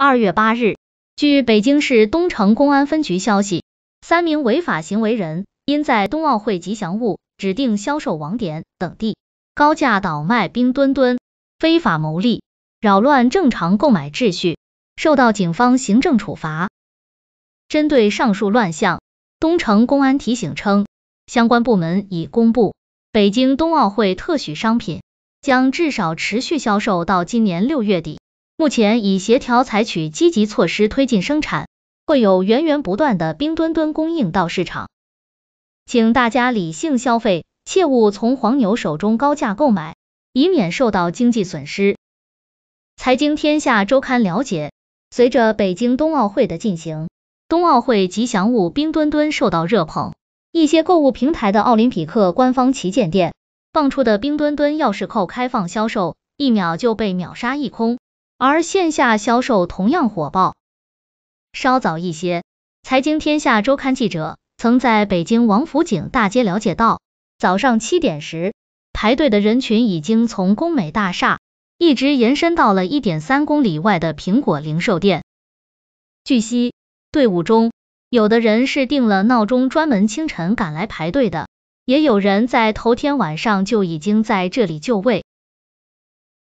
二月八日，据北京市东城公安分局消息，三名违法行为人因在冬奥会吉祥物指定销售网点等地高价倒卖冰墩墩，非法牟利，扰乱正常购买秩序，受到警方行政处罚。针对上述乱象，东城公安提醒称，相关部门已公布，北京冬奥会特许商品将至少持续销售到今年六月底。目前已协调采取积极措施推进生产，会有源源不断的冰墩墩供应到市场，请大家理性消费，切勿从黄牛手中高价购买，以免受到经济损失。财经天下周刊了解，随着北京冬奥会的进行，冬奥会吉祥物冰墩墩受到热捧，一些购物平台的奥林匹克官方旗舰店放出的冰墩墩钥匙扣开放销售，一秒就被秒杀一空。而线下销售同样火爆。稍早一些，财经天下周刊记者曾在北京王府井大街了解到，早上七点时，排队的人群已经从工美大厦一直延伸到了一点三公里外的苹果零售店。据悉，队伍中有的人是定了闹钟，专门清晨赶来排队的，也有人在头天晚上就已经在这里就位。